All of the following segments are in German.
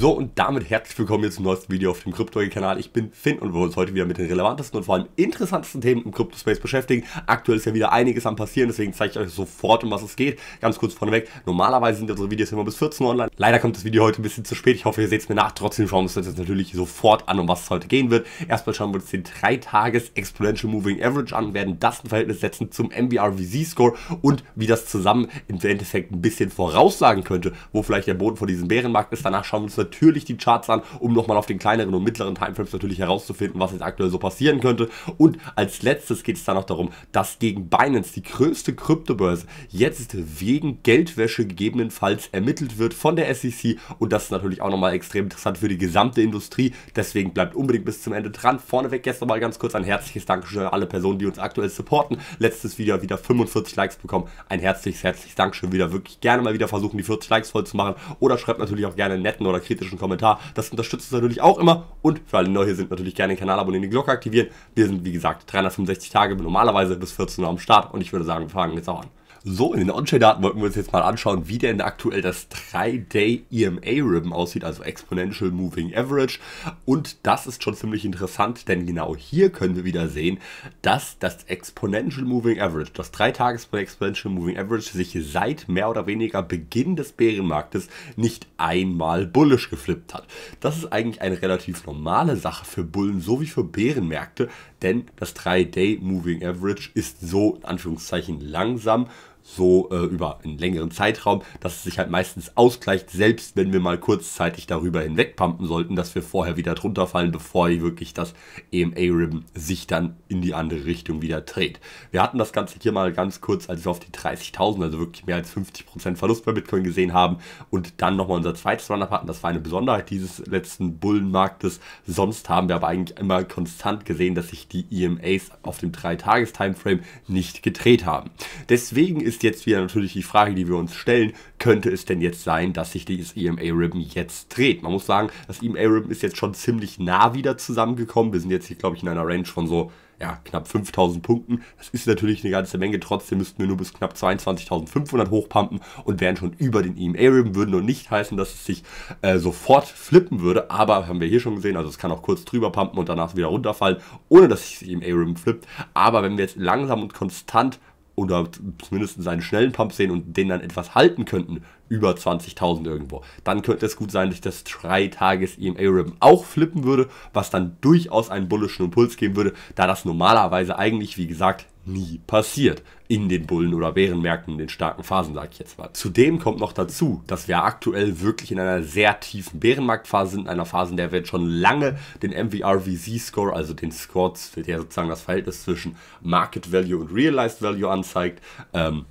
So und damit herzlich willkommen hier zum neuesten Video auf dem Kryptoy-Kanal. Ich bin Finn und wir wollen uns heute wieder mit den relevantesten und vor allem interessantesten Themen im Kryptospace beschäftigen. Aktuell ist ja wieder einiges am passieren, deswegen zeige ich euch sofort, um was es geht. Ganz kurz vorneweg, normalerweise sind unsere Videos immer bis 14 Uhr online. Leider kommt das Video heute ein bisschen zu spät, ich hoffe ihr seht es mir nach. Trotzdem schauen wir uns das jetzt natürlich sofort an, um was es heute gehen wird. Erstmal schauen wir uns den 3-Tages-Exponential Moving Average an, werden das ein Verhältnis setzen zum MBRVC-Score und wie das zusammen im Endeffekt ein bisschen voraussagen könnte, wo vielleicht der Boden vor diesem Bärenmarkt ist. Danach schauen wir uns natürlich die Charts an, um nochmal auf den kleineren und mittleren Timeframes natürlich herauszufinden, was jetzt aktuell so passieren könnte. Und als letztes geht es dann noch darum, dass gegen Binance, die größte Kryptobörse, jetzt wegen Geldwäsche gegebenenfalls ermittelt wird von der SEC. Und das ist natürlich auch nochmal extrem interessant für die gesamte Industrie. Deswegen bleibt unbedingt bis zum Ende dran. Vorneweg gestern mal ganz kurz ein herzliches Dankeschön an alle Personen, die uns aktuell supporten. Letztes Video wieder 45 Likes bekommen. Ein herzliches, herzliches Dankeschön wieder. Wirklich gerne mal wieder versuchen, die 40 Likes voll zu machen. Oder schreibt natürlich auch gerne netten oder kritischen Kommentar. Das unterstützt uns natürlich auch immer. Und für alle, die neu hier sind, natürlich gerne den Kanal abonnieren, die Glocke aktivieren. Wir sind, wie gesagt, 365 Tage normalerweise bis 14 Uhr am Start. Und ich würde sagen, wir fangen jetzt auch an. So, in den On-Chain-Daten wollten wir uns jetzt mal anschauen, wie denn aktuell das 3-Day-EMA-Ribbon aussieht, also Exponential Moving Average. Und das ist schon ziemlich interessant, denn genau hier können wir wieder sehen, dass das Exponential Moving Average, das 3-Tages-Exponential Moving Average, sich seit mehr oder weniger Beginn des Bärenmarktes nicht einmal bullisch geflippt hat. Das ist eigentlich eine relativ normale Sache für Bullen sowie für Bärenmärkte, denn das 3-Day Moving Average ist so in Anführungszeichen langsam so äh, über einen längeren Zeitraum, dass es sich halt meistens ausgleicht, selbst wenn wir mal kurzzeitig darüber hinwegpumpen sollten, dass wir vorher wieder drunter fallen, bevor wirklich das EMA-Ribbon sich dann in die andere Richtung wieder dreht. Wir hatten das Ganze hier mal ganz kurz, als wir auf die 30.000, also wirklich mehr als 50% Verlust bei Bitcoin gesehen haben und dann nochmal unser zweites run hatten. Das war eine Besonderheit dieses letzten Bullenmarktes. Sonst haben wir aber eigentlich immer konstant gesehen, dass sich die EMAs auf dem 3-Tages-Timeframe nicht gedreht haben. Deswegen ist ist jetzt wieder natürlich die Frage, die wir uns stellen, könnte es denn jetzt sein, dass sich dieses EMA-Ribbon jetzt dreht? Man muss sagen, das EMA-Ribbon ist jetzt schon ziemlich nah wieder zusammengekommen. Wir sind jetzt hier, glaube ich, in einer Range von so ja, knapp 5000 Punkten. Das ist natürlich eine ganze Menge. Trotzdem müssten wir nur bis knapp 22.500 hochpumpen und wären schon über den EMA-Ribbon. Würde nur nicht heißen, dass es sich äh, sofort flippen würde, aber haben wir hier schon gesehen. Also es kann auch kurz drüber pumpen und danach wieder runterfallen, ohne dass sich das EMA-Ribbon flippt. Aber wenn wir jetzt langsam und konstant oder zumindest seinen schnellen Pump sehen und den dann etwas halten könnten, über 20.000 irgendwo. Dann könnte es gut sein, dass ich das 3-Tages-EMA-Ribbon auch flippen würde, was dann durchaus einen bullischen Impuls geben würde, da das normalerweise eigentlich, wie gesagt, nie passiert in den Bullen- oder Bärenmärkten, in den starken Phasen, sage ich jetzt mal. Zudem kommt noch dazu, dass wir aktuell wirklich in einer sehr tiefen Bärenmarktphase sind, in einer Phase, in der wir schon lange den MVRVC-Score, also den Score, der sozusagen das Verhältnis zwischen Market Value und Realized Value anzeigt, ähm,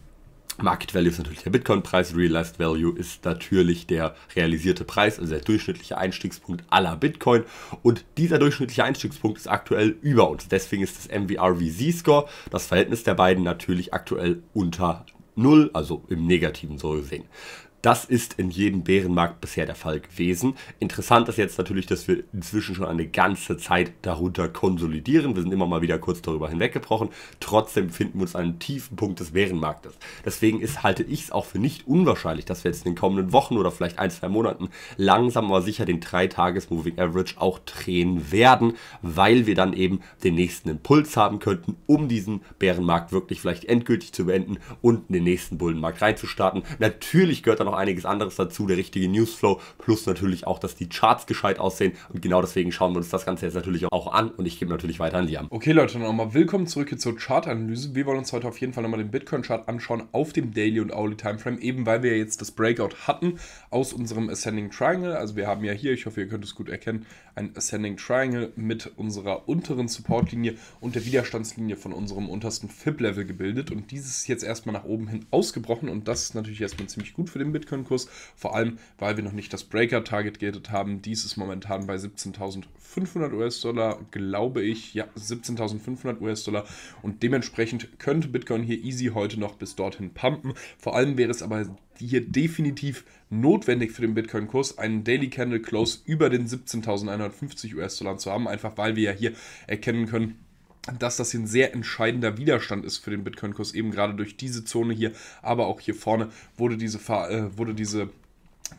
Market Value ist natürlich der Bitcoin-Preis, Realized Value ist natürlich der realisierte Preis, also der durchschnittliche Einstiegspunkt aller Bitcoin. Und dieser durchschnittliche Einstiegspunkt ist aktuell über uns. Deswegen ist das MVRVZ-Score, das Verhältnis der beiden, natürlich aktuell unter Null, also im Negativen so gesehen. Das ist in jedem Bärenmarkt bisher der Fall gewesen. Interessant ist jetzt natürlich, dass wir inzwischen schon eine ganze Zeit darunter konsolidieren. Wir sind immer mal wieder kurz darüber hinweggebrochen. Trotzdem finden wir uns an einem tiefen Punkt des Bärenmarktes. Deswegen ist, halte ich es auch für nicht unwahrscheinlich, dass wir jetzt in den kommenden Wochen oder vielleicht ein, zwei Monaten langsam aber sicher den 3-Tages-Moving Average auch drehen werden, weil wir dann eben den nächsten Impuls haben könnten, um diesen Bärenmarkt wirklich vielleicht endgültig zu beenden und in den nächsten Bullenmarkt reinzustarten. Natürlich gehört dann noch einiges anderes dazu, der richtige Newsflow, plus natürlich auch, dass die Charts gescheit aussehen. Und genau deswegen schauen wir uns das Ganze jetzt natürlich auch an und ich gebe natürlich weiter an Liam. Okay, Leute, nochmal willkommen zurück hier zur Chartanalyse. Wir wollen uns heute auf jeden Fall nochmal den Bitcoin-Chart anschauen auf dem Daily und Hourly Timeframe, eben weil wir jetzt das Breakout hatten aus unserem Ascending Triangle. Also wir haben ja hier, ich hoffe, ihr könnt es gut erkennen, ein Ascending Triangle mit unserer unteren Supportlinie und der Widerstandslinie von unserem untersten fip level gebildet. Und dieses ist jetzt erstmal nach oben hin ausgebrochen. Und das ist natürlich erstmal ziemlich gut für den Bitcoin-Kurs. Vor allem, weil wir noch nicht das breakout target gated haben. Dies ist momentan bei 17.500 US-Dollar, glaube ich. Ja, 17.500 US-Dollar. Und dementsprechend könnte Bitcoin hier easy heute noch bis dorthin pumpen. Vor allem wäre es aber die hier definitiv notwendig für den Bitcoin-Kurs, einen Daily Candle Close über den 17.150 US-Dollar zu haben, einfach weil wir ja hier erkennen können, dass das hier ein sehr entscheidender Widerstand ist für den Bitcoin-Kurs, eben gerade durch diese Zone hier, aber auch hier vorne wurde diese, äh, wurde diese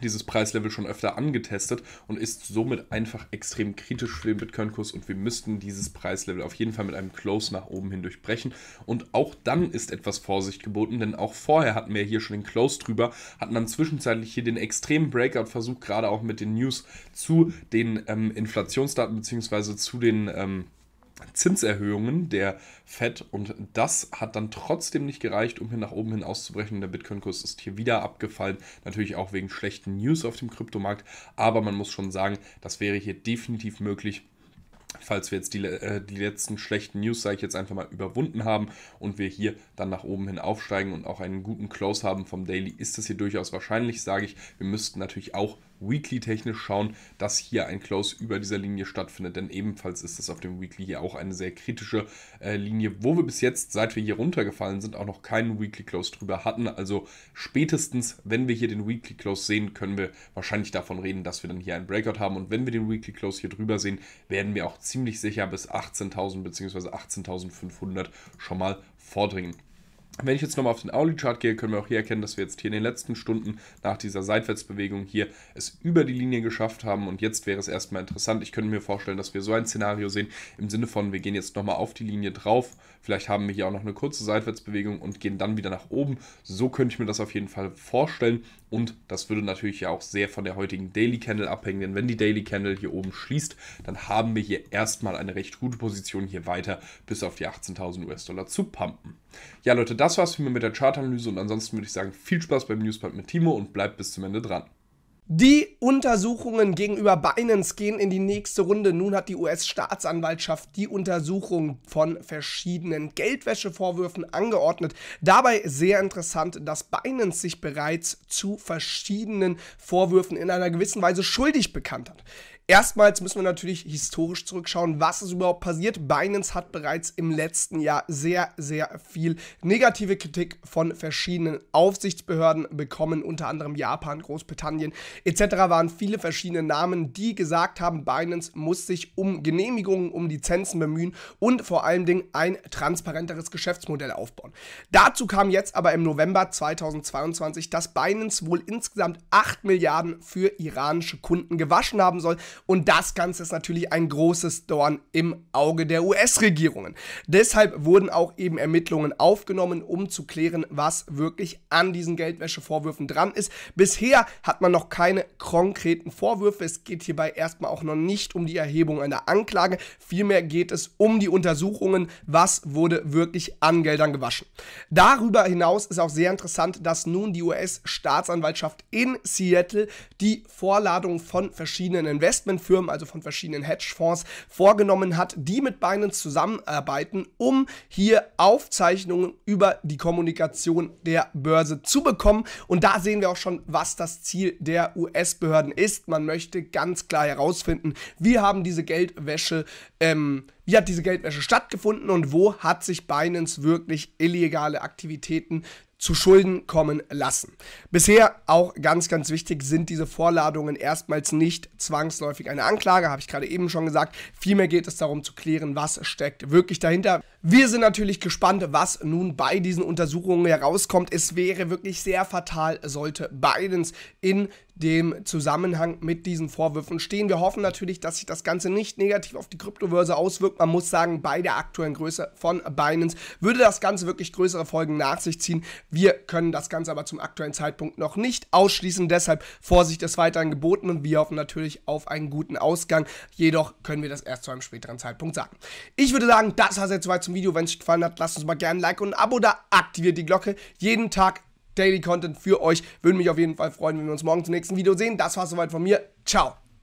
dieses Preislevel schon öfter angetestet und ist somit einfach extrem kritisch für den Bitcoin-Kurs und wir müssten dieses Preislevel auf jeden Fall mit einem Close nach oben hin durchbrechen und auch dann ist etwas Vorsicht geboten, denn auch vorher hatten wir hier schon den Close drüber, hatten dann zwischenzeitlich hier den extremen Breakout versuch gerade auch mit den News zu den ähm, Inflationsdaten bzw. zu den ähm, Zinserhöhungen der FED und das hat dann trotzdem nicht gereicht, um hier nach oben hin auszubrechen. Der Bitcoin-Kurs ist hier wieder abgefallen, natürlich auch wegen schlechten News auf dem Kryptomarkt, aber man muss schon sagen, das wäre hier definitiv möglich. Falls wir jetzt die, äh, die letzten schlechten News, sage ich jetzt einfach mal, überwunden haben und wir hier dann nach oben hin aufsteigen und auch einen guten Close haben vom Daily, ist das hier durchaus wahrscheinlich, sage ich. Wir müssten natürlich auch Weekly-technisch schauen, dass hier ein Close über dieser Linie stattfindet, denn ebenfalls ist das auf dem Weekly hier auch eine sehr kritische äh, Linie, wo wir bis jetzt, seit wir hier runtergefallen sind, auch noch keinen Weekly Close drüber hatten. Also spätestens, wenn wir hier den Weekly Close sehen, können wir wahrscheinlich davon reden, dass wir dann hier einen Breakout haben und wenn wir den Weekly Close hier drüber sehen, werden wir auch ziemlich sicher bis 18.000 bzw. 18.500 schon mal vordringen. Wenn ich jetzt nochmal auf den audi chart gehe, können wir auch hier erkennen, dass wir jetzt hier in den letzten Stunden nach dieser Seitwärtsbewegung hier es über die Linie geschafft haben und jetzt wäre es erstmal interessant. Ich könnte mir vorstellen, dass wir so ein Szenario sehen im Sinne von, wir gehen jetzt nochmal auf die Linie drauf, vielleicht haben wir hier auch noch eine kurze Seitwärtsbewegung und gehen dann wieder nach oben. So könnte ich mir das auf jeden Fall vorstellen und das würde natürlich ja auch sehr von der heutigen Daily Candle abhängen, denn wenn die Daily Candle hier oben schließt, dann haben wir hier erstmal eine recht gute Position hier weiter bis auf die 18.000 US-Dollar zu pumpen. Ja Leute, das das war's für mich mit der Chartanalyse und ansonsten würde ich sagen, viel Spaß beim Newspart mit Timo und bleibt bis zum Ende dran. Die Untersuchungen gegenüber Binance gehen in die nächste Runde. Nun hat die US-Staatsanwaltschaft die Untersuchung von verschiedenen Geldwäschevorwürfen angeordnet. Dabei sehr interessant, dass Binance sich bereits zu verschiedenen Vorwürfen in einer gewissen Weise schuldig bekannt hat. Erstmals müssen wir natürlich historisch zurückschauen, was ist überhaupt passiert. Binance hat bereits im letzten Jahr sehr, sehr viel negative Kritik von verschiedenen Aufsichtsbehörden bekommen, unter anderem Japan, Großbritannien etc. waren viele verschiedene Namen, die gesagt haben, Binance muss sich um Genehmigungen, um Lizenzen bemühen und vor allen Dingen ein transparenteres Geschäftsmodell aufbauen. Dazu kam jetzt aber im November 2022, dass Binance wohl insgesamt 8 Milliarden für iranische Kunden gewaschen haben soll und das Ganze ist natürlich ein großes Dorn im Auge der US-Regierungen. Deshalb wurden auch eben Ermittlungen aufgenommen, um zu klären, was wirklich an diesen Geldwäschevorwürfen dran ist. Bisher hat man noch keine konkreten Vorwürfe. Es geht hierbei erstmal auch noch nicht um die Erhebung einer Anklage. Vielmehr geht es um die Untersuchungen, was wurde wirklich an Geldern gewaschen. Darüber hinaus ist auch sehr interessant, dass nun die US-Staatsanwaltschaft in Seattle die Vorladung von verschiedenen Investments Investmentfirmen, also von verschiedenen Hedgefonds, vorgenommen hat, die mit Binance zusammenarbeiten, um hier Aufzeichnungen über die Kommunikation der Börse zu bekommen. Und da sehen wir auch schon, was das Ziel der US-Behörden ist. Man möchte ganz klar herausfinden, wie haben diese Geldwäsche ähm, wie hat diese Geldwäsche stattgefunden und wo hat sich Binance wirklich illegale Aktivitäten zu Schulden kommen lassen. Bisher auch ganz, ganz wichtig sind diese Vorladungen erstmals nicht zwangsläufig eine Anklage, habe ich gerade eben schon gesagt. Vielmehr geht es darum zu klären, was steckt wirklich dahinter. Wir sind natürlich gespannt, was nun bei diesen Untersuchungen herauskommt. Es wäre wirklich sehr fatal, sollte Bidens in dem Zusammenhang mit diesen Vorwürfen stehen. Wir hoffen natürlich, dass sich das Ganze nicht negativ auf die Kryptobörse auswirkt. Man muss sagen, bei der aktuellen Größe von Binance würde das Ganze wirklich größere Folgen nach sich ziehen. Wir können das Ganze aber zum aktuellen Zeitpunkt noch nicht ausschließen. Deshalb Vorsicht ist weiterhin geboten und wir hoffen natürlich auf einen guten Ausgang. Jedoch können wir das erst zu einem späteren Zeitpunkt sagen. Ich würde sagen, das war es jetzt soweit zum zum Video. Wenn es euch gefallen hat, lasst uns mal gerne ein Like und ein Abo da. Aktiviert die Glocke. Jeden Tag Daily Content für euch. Würde mich auf jeden Fall freuen, wenn wir uns morgen zum nächsten Video sehen. Das war soweit von mir. Ciao.